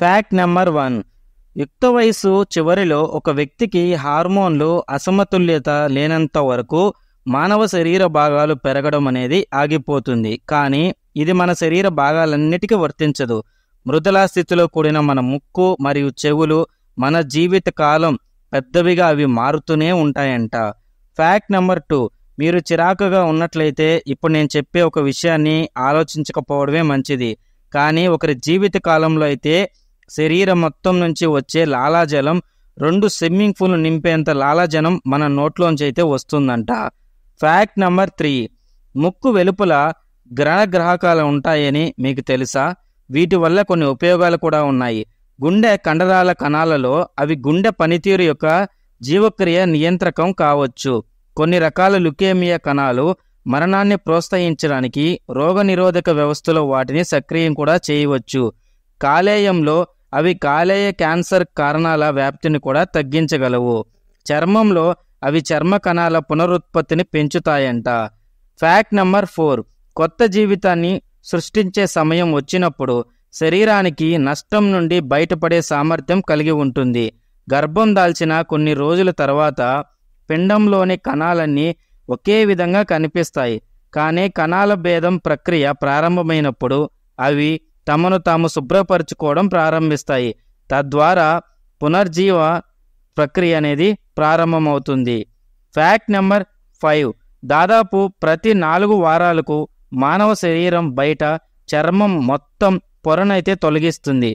fact number one యుక్త వయసు చివరిలో ఒక వ్యక్తికి హార్మోన్లు అసమతుల్యత లేనంత వరకు మానవ శరీర భాగాలు పెరగడం అనేది ఆగిపోతుంది కానీ ఇది మన శరీర భాగాలన్నిటికీ వర్తించదు మృదుల స్థితిలో కూడిన మన ముక్కు మరియు చెవులు మన జీవిత కాలం పెద్దవిగా అవి మారుతూనే ఉంటాయంట ఫ్యాక్ట్ నెంబర్ టూ మీరు చిరాకుగా ఉన్నట్లయితే ఇప్పుడు నేను చెప్పే ఒక విషయాన్ని ఆలోచించకపోవడమే మంచిది కానీ ఒకరి జీవిత కాలంలో అయితే శరీరం మొత్తం నుంచి వచ్చే లాలాజలం రెండు స్విమ్మింగ్ పూల్ నింపేంత లాలాజలం మన నోట్లోంచి అయితే వస్తుందంట ఫ్యాక్ట్ నెంబర్ త్రీ ముక్కు వెలుపల గ్రహ గ్రాహకాలు ఉంటాయని మీకు తెలుసా వీటి వల్ల కొన్ని ఉపయోగాలు కూడా ఉన్నాయి గుండె కండరాల కణాలలో అవి గుండె పనితీరు యొక్క జీవక్రియ నియంత్రకం కావచ్చు కొన్ని రకాల లుకేమియా కణాలు మరణాన్ని ప్రోత్సహించడానికి రోగనిరోధక వ్యవస్థలో వాటిని సక్రియం కూడా చేయవచ్చు కాలేయంలో అవి కాలేయ క్యాన్సర్ కారణాల వ్యాప్తిని కూడా తగ్గించగలవు చర్మంలో అవి చర్మ కణాల పునరుత్పత్తిని పెంచుతాయంట ఫ్యాక్ట్ నెంబర్ ఫోర్ కొత్త జీవితాన్ని సృష్టించే సమయం వచ్చినప్పుడు శరీరానికి నష్టం నుండి బయటపడే సామర్థ్యం కలిగి ఉంటుంది గర్భం దాల్చిన కొన్ని రోజుల తర్వాత పిండంలోని కణాలన్నీ ఒకే విధంగా కనిపిస్తాయి కానీ కణాల భేదం ప్రక్రియ ప్రారంభమైనప్పుడు అవి తమను తాము శుభ్రపరచుకోవడం ప్రారంభిస్తాయి తద్వారా పునర్జీవ ప్రక్రియ అనేది ప్రారంభమవుతుంది ఫ్యాక్ట్ నెంబర్ ఫైవ్ దాదాపు ప్రతి నాలుగు వారాలకు మానవ శరీరం బయట చర్మం మొత్తం పొరనైతే తొలగిస్తుంది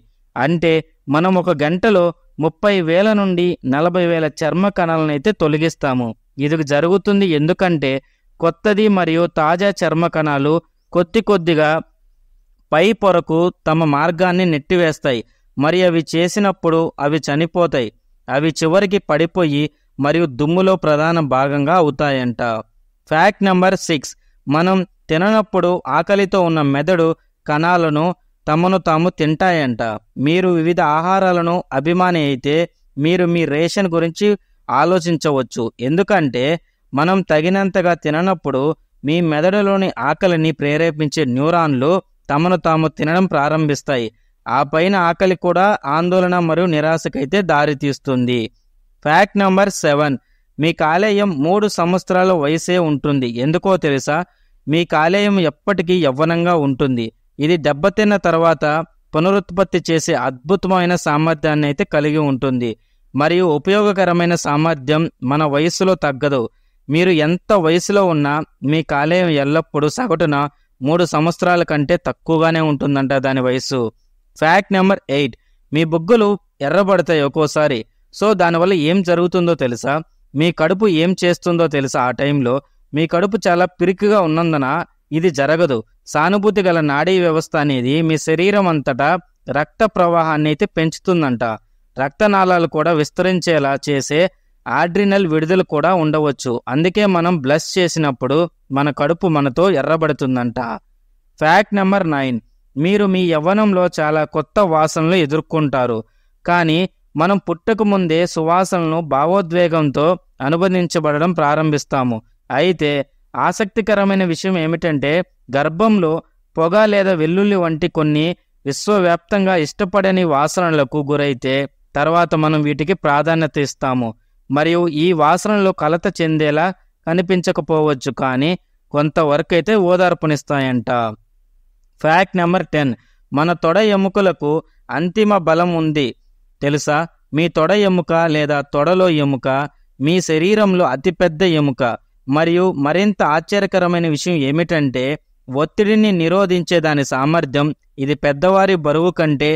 అంటే మనం ఒక గంటలో ముప్పై వేల నుండి నలభై వేల చర్మ కణాలనైతే తొలగిస్తాము ఇది జరుగుతుంది ఎందుకంటే కొత్తది మరియు తాజా చర్మ కణాలు కొద్ది కొద్దిగా పై పొరకు తమ మార్గాన్ని నెట్టివేస్తాయి మరి అవి చేసినప్పుడు అవి చనిపోతాయి అవి చివరికి పడిపోయి మరియు దుమ్ములో ప్రధాన భాగంగా అవుతాయంట ఫ్యాక్ట్ నెంబర్ సిక్స్ మనం తిననప్పుడు ఆకలితో ఉన్న మెదడు కణాలను తమను తాము తింటాయంట మీరు వివిధ ఆహారాలను అభిమాని అయితే మీరు మీ రేషన్ గురించి ఆలోచించవచ్చు ఎందుకంటే మనం తగినంతగా తిననప్పుడు మీ మెదడులోని ఆకలిని ప్రేరేపించే న్యూరాన్లు తమను తాము తినడం ప్రారంభిస్తాయి ఆ పైన ఆకలి కూడా ఆందోళన మరియు నిరాశకైతే దారితీస్తుంది ఫ్యాక్ట్ నెంబర్ సెవెన్ మీ కాలేయం మూడు సంవత్సరాల వయసే ఉంటుంది ఎందుకో తెలుసా మీ కాలేయం ఎప్పటికీ యవ్వనంగా ఉంటుంది ఇది దెబ్బతిన్న తర్వాత పునరుత్పత్తి చేసే అద్భుతమైన సామర్థ్యాన్ని అయితే కలిగి ఉంటుంది మరియు ఉపయోగకరమైన సామర్థ్యం మన వయసులో తగ్గదు మీరు ఎంత వయసులో ఉన్నా మీ కాలేయం ఎల్లప్పుడూ సగటున మూడు సంవత్సరాల కంటే తక్కువగానే ఉంటుందంట దాని వయసు ఫ్యాక్ట్ నెంబర్ ఎయిట్ మీ బొగ్గులు ఎర్రబడతాయి ఒక్కోసారి సో దానివల్ల ఏం జరుగుతుందో తెలుసా మీ కడుపు ఏం చేస్తుందో తెలుసా ఆ టైంలో మీ కడుపు చాలా పిరికిగా ఉన్నందున ఇది జరగదు సానుభూతి గల నాడీ వ్యవస్థ అనేది మీ శరీరం అంతటా రక్త ప్రవాహాన్ని అయితే పెంచుతుందంట రక్తనాళాలు కూడా విస్తరించేలా చేసే ఆడ్రినల్ విడుదల కూడా ఉండవచ్చు అందుకే మనం బ్లస్ చేసినప్పుడు మన కడుపు మనతో ఎర్రబడుతుందంట ఫ్యాక్ట్ నెంబర్ నైన్ మీరు మీ యవ్వనంలో చాలా కొత్త వాసనలు ఎదుర్కొంటారు కానీ మనం పుట్టకు ముందే సువాసనలను భావోద్వేగంతో అనుబంధించబడడం ప్రారంభిస్తాము అయితే ఆసక్తికరమైన విషయం ఏమిటంటే గర్భంలో పొగ లేదా వెల్లుల్లి వంటి కొన్ని విశ్వవ్యాప్తంగా ఇష్టపడని వాసనలకు గురైతే తర్వాత మనం వీటికి ప్రాధాన్యత ఇస్తాము మరియు ఈ వాసనలు కలత చెందేలా కనిపించకపోవచ్చు కానీ కొంతవరకు అయితే ఓదార్పునిస్తాయంట ఫ్యాక్ట్ నెంబర్ టెన్ మన తొడ ఎముకలకు అంతిమ బలం ఉంది తెలుసా మీ తొడ ఎముక లేదా తొడలో ఎముక మీ శరీరంలో అతిపెద్ద ఎముక మరియు మరింత ఆశ్చర్యకరమైన విషయం ఏమిటంటే ఒత్తిడిని నిరోధించే దాని సామర్థ్యం ఇది పెద్దవారి బరువు కంటే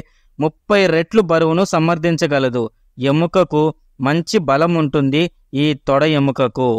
ముప్పై రెట్లు బరువును సమర్థించగలదు ఎముకకు మంచి బలం ఉంటుంది ఈ తొడ ఎముకకు